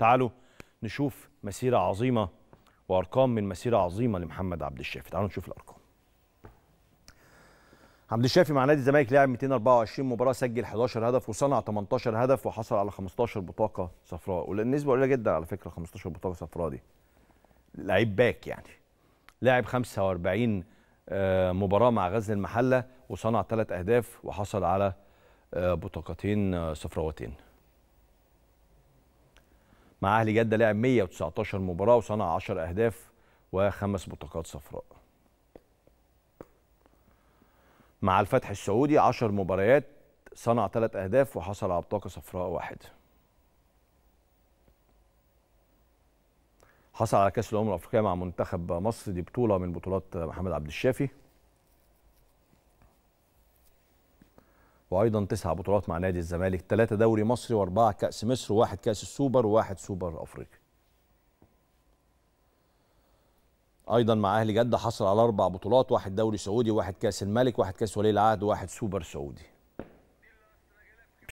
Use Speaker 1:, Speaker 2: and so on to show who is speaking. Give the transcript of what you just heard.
Speaker 1: تعالوا نشوف مسيرة عظيمة وأرقام من مسيرة عظيمة لمحمد عبد الشافي تعالوا نشوف الأرقام عبد الشافي مع نادي الزمالك لعب 224 مباراه سجل 11 هدف وصنع 18 هدف وحصل على 15 بطاقه صفراء والنسبه قليله جدا على فكره 15 بطاقه صفراء دي لعيب باك يعني لعب 45 آه، مباراه مع غزل المحله وصنع 3 اهداف وحصل على آه، بطاقتين آه، صفراوتين مع أهلي جدة لعب 119 مباراة وصنع 10 أهداف وخمس بطاقات صفراء مع الفتح السعودي 10 مباريات صنع 3 أهداف وحصل على بطاقة صفراء واحدة حصل على كأس الأمم الأفريقية مع منتخب مصر دي بطولة من بطولات محمد عبد الشافي وايضا تسع بطولات مع نادي الزمالك ثلاثه دوري مصري واربعه كاس مصر وواحد كاس السوبر وواحد سوبر افريقي ايضا مع اهلي جده حصل على اربع بطولات واحد دوري سعودي واحد كاس الملك واحد كاس ولي العهد واحد سوبر سعودي